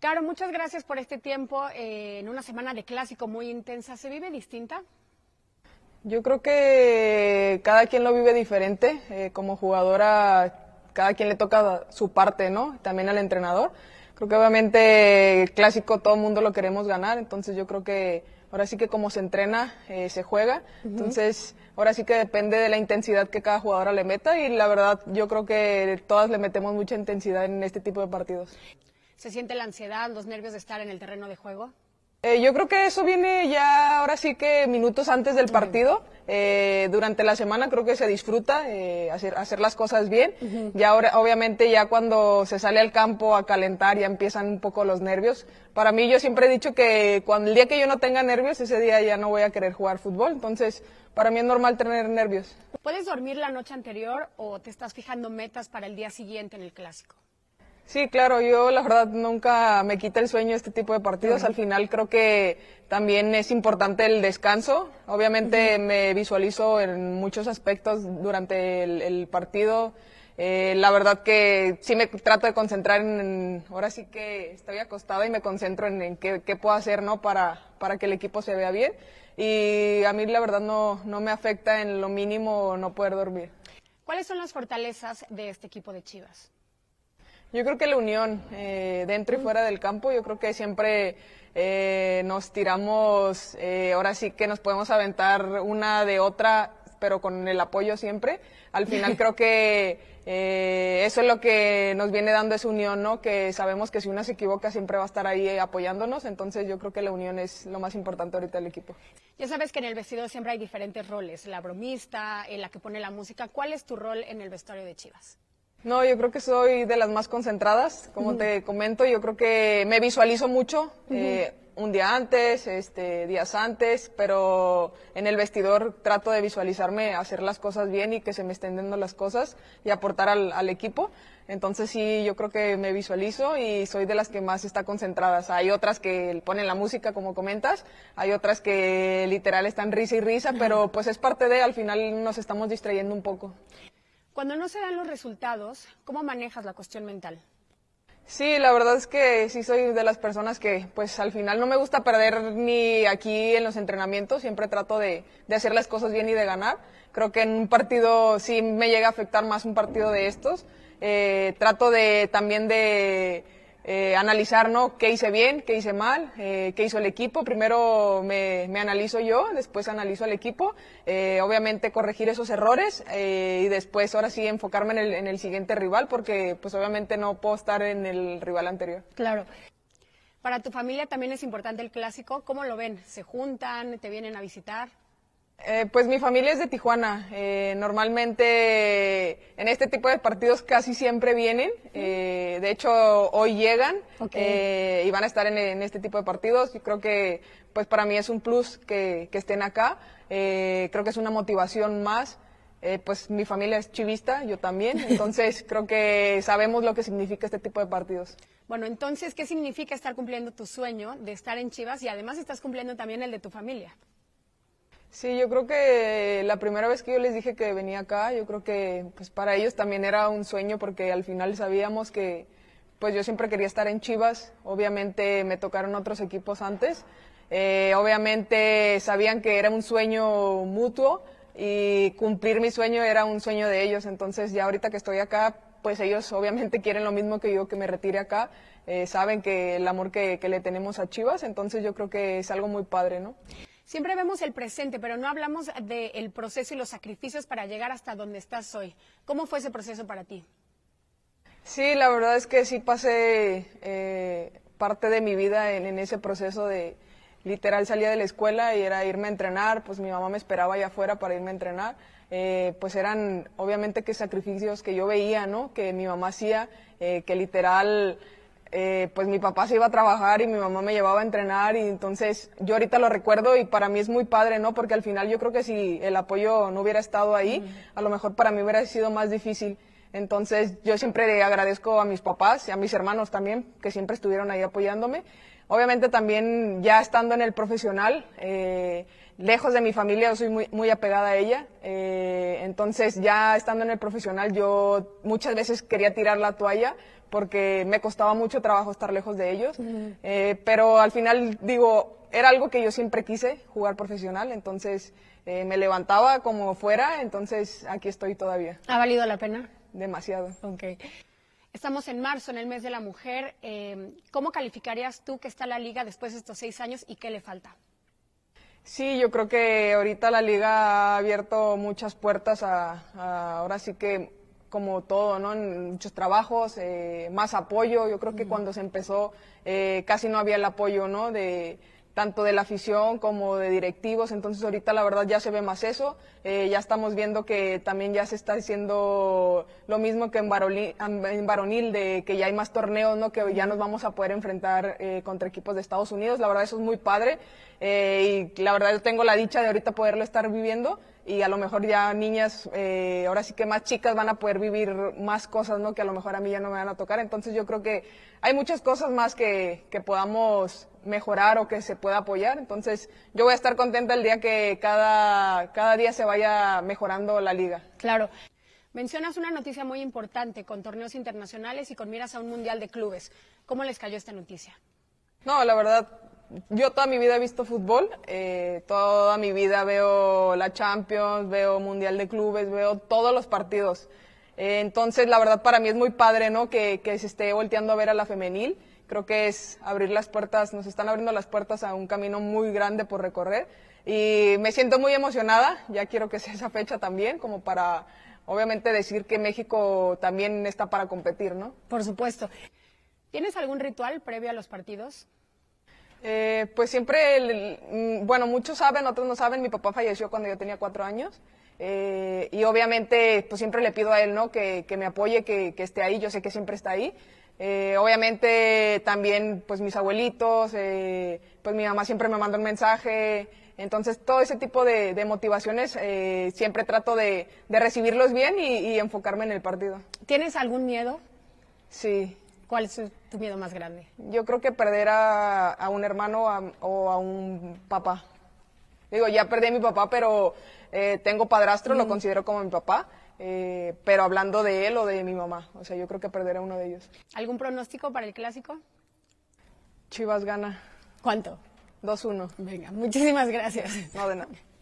Claro, muchas gracias por este tiempo. Eh, en una semana de clásico muy intensa, ¿se vive distinta? Yo creo que cada quien lo vive diferente. Eh, como jugadora, cada quien le toca su parte, ¿no? También al entrenador. Creo que obviamente el clásico todo el mundo lo queremos ganar, entonces yo creo que ahora sí que como se entrena, eh, se juega. Entonces, ahora sí que depende de la intensidad que cada jugadora le meta y la verdad yo creo que todas le metemos mucha intensidad en este tipo de partidos. ¿Se siente la ansiedad, los nervios de estar en el terreno de juego? Eh, yo creo que eso viene ya ahora sí que minutos antes del partido. Eh, durante la semana creo que se disfruta eh, hacer, las cosas bien. Y ahora, obviamente, ya cuando se sale al campo a calentar, ya empiezan un poco los nervios. Para mí, yo siempre he dicho que cuando el día que yo no tenga nervios, ese día ya no voy a querer jugar fútbol. Entonces, para mí es normal tener nervios. ¿Puedes dormir la noche anterior o te estás fijando metas para el día siguiente en el clásico? Sí, claro, yo la verdad nunca me quita el sueño este tipo de partidos. Al final creo que también es importante el descanso. Obviamente me visualizo en muchos aspectos durante el, partido. Eh, la verdad que sí me trato de concentrar en, ahora sí que estoy acostada y me concentro en, qué, puedo hacer, ¿no? Para, que el equipo se vea bien. Y a mí la verdad no, no me afecta en lo mínimo no poder dormir. ¿Cuáles son las fortalezas de este equipo de Chivas? Yo creo que la unión eh, dentro y fuera del campo, yo creo que siempre eh, nos tiramos, eh, ahora sí que nos podemos aventar una de otra, pero con el apoyo siempre. Al final creo que eso es lo que nos viene dando esa unión, ¿no? Que sabemos que si una se equivoca siempre va a estar ahí apoyándonos, entonces yo creo que la unión es lo más importante ahorita del equipo. Ya sabes que en el vestido siempre hay diferentes roles, la bromista, la que pone la música. ¿Cuál es tu rol en el vestuario de Chivas? No, yo creo que soy de las más concentradas, como te comento, yo creo que me visualizo mucho. Eh, un día antes, este, días antes, pero en el vestidor trato de visualizarme, hacer las cosas bien y que se me estén dando las cosas y aportar al, al equipo. Entonces sí, yo creo que me visualizo y soy de las que más está concentradas. Hay otras que ponen la música, como comentas, hay otras que literal están risa y risa, pero pues es parte de, al final nos estamos distrayendo un poco. Cuando no se dan los resultados, ¿cómo manejas la cuestión mental? Sí, la verdad es que sí soy de las personas que pues al final no me gusta perder ni aquí en los entrenamientos, siempre trato de, hacer las cosas bien y de ganar. Creo que en un partido sí me llega a afectar más un partido de estos. Eh, trato de también de eh, analizar ¿no? qué hice bien, qué hice mal, eh, qué hizo el equipo. Primero me, analizo yo, después analizo al equipo. Eh, obviamente corregir esos errores y después ahora sí enfocarme en el, en el siguiente rival porque pues obviamente no puedo estar en el rival anterior. Claro. Para tu familia también es importante el clásico. ¿Cómo lo ven? ¿Se juntan? ¿Te vienen a visitar? Eh, pues mi familia es de Tijuana. Eh, normalmente en este tipo de partidos casi siempre vienen. Eh, de hecho, hoy llegan y van a estar en, este tipo de partidos. Yo creo que pues para mí es un plus que estén acá. creo que es una motivación más. pues mi familia es chivista, yo también. Entonces creo que sabemos lo que significa este tipo de partidos. Bueno, entonces, ¿qué significa estar cumpliendo tu sueño de estar en Chivas y además estás cumpliendo también el de tu familia? Sí, yo creo que la primera vez que yo les dije que venía acá, yo creo que pues para ellos también era un sueño porque al final sabíamos que pues yo siempre quería estar en Chivas, obviamente me tocaron otros equipos antes, eh, obviamente sabían que era un sueño mutuo y cumplir mi sueño era un sueño de ellos, entonces ya ahorita que estoy acá, pues ellos obviamente quieren lo mismo que yo que me retire acá, eh, saben que el amor que, que le tenemos a Chivas, entonces yo creo que es algo muy padre, ¿no? Siempre vemos el presente, pero no hablamos del proceso y los sacrificios para llegar hasta donde estás hoy. ¿Cómo fue ese proceso para ti? Sí, la verdad es que sí pasé eh, parte de mi vida en, ese proceso de literal salía de la escuela y era irme a entrenar, pues mi mamá me esperaba allá afuera para irme a entrenar. Eh, pues eran obviamente que sacrificios que yo veía, ¿no? Que mi mamá hacía, eh, que literal eh, pues mi papá se iba a trabajar y mi mamá me llevaba a entrenar y entonces yo ahorita lo recuerdo y para mí es muy padre, ¿no? Porque al final yo creo que si el apoyo no hubiera estado ahí, a lo mejor para mí hubiera sido más difícil. Entonces yo siempre le agradezco a mis papás y a mis hermanos también que siempre estuvieron ahí apoyándome. Obviamente también ya estando en el profesional, eh, lejos de mi familia, yo soy muy, apegada a ella. Eh, entonces, ya estando en el profesional, yo muchas veces quería tirar la toalla porque me costaba mucho trabajo estar lejos de ellos. Eh, pero al final, digo, era algo que yo siempre quise, jugar profesional. Entonces, eh, me levantaba como fuera. Entonces, aquí estoy todavía. ¿Ha valido la pena? Demasiado. Ok. Estamos en marzo, en el mes de la mujer. ¿Cómo calificarías tú que está la liga después de estos seis años y qué le falta? Sí, yo creo que ahorita la liga ha abierto muchas puertas a, ahora sí que como todo, ¿no? Muchos trabajos, eh, más apoyo. Yo creo que cuando se empezó eh, casi no había el apoyo, ¿no? De, tanto de la afición como de directivos, entonces ahorita la verdad ya se ve más eso, eh, ya estamos viendo que también ya se está haciendo lo mismo que en, en varonil, de que ya hay más torneos, ¿no? que ya nos vamos a poder enfrentar eh, contra equipos de Estados Unidos, la verdad eso es muy padre eh, y la verdad yo tengo la dicha de ahorita poderlo estar viviendo y a lo mejor ya niñas, eh, ahora sí que más chicas van a poder vivir más cosas, ¿no? Que a lo mejor a mí ya no me van a tocar. Entonces yo creo que hay muchas cosas más que, que podamos mejorar o que se pueda apoyar. Entonces yo voy a estar contenta el día que cada, cada día se vaya mejorando la liga. Claro. Mencionas una noticia muy importante con torneos internacionales y con miras a un Mundial de Clubes. ¿Cómo les cayó esta noticia? No, la verdad, yo toda mi vida he visto fútbol, eh, toda mi vida veo la Champions, veo Mundial de Clubes, veo todos los partidos. Eh, entonces, la verdad, para mí es muy padre, ¿no? Que, que, se esté volteando a ver a la femenil. Creo que es abrir las puertas, nos están abriendo las puertas a un camino muy grande por recorrer. Y me siento muy emocionada, ya quiero que sea esa fecha también, como para, obviamente, decir que México también está para competir, ¿no? Por supuesto. ¿Tienes algún ritual previo a los partidos? Eh, pues siempre, mm, bueno, muchos saben, otros no saben, mi papá falleció cuando yo tenía cuatro años. Eh, y obviamente, pues siempre le pido a él, ¿no? Que, me apoye, que, esté ahí, yo sé que siempre está ahí. Eh, obviamente también, pues mis abuelitos, pues mi mamá siempre me manda un mensaje. Entonces, todo ese tipo de, motivaciones siempre trato de, recibirlos bien y enfocarme en el partido. ¿Tienes algún miedo? Sí, ¿Cuál es tu miedo más grande? Yo creo que perder a, un hermano o a un papá. Digo, ya perdí a mi papá, pero eh, tengo padrastro, lo mm. considero como mi papá. Eh, pero hablando de él o de mi mamá, o sea, yo creo que perder a uno de ellos. ¿Algún pronóstico para el clásico? Chivas gana. ¿Cuánto? 2-1. Venga, muchísimas gracias. No, de nada.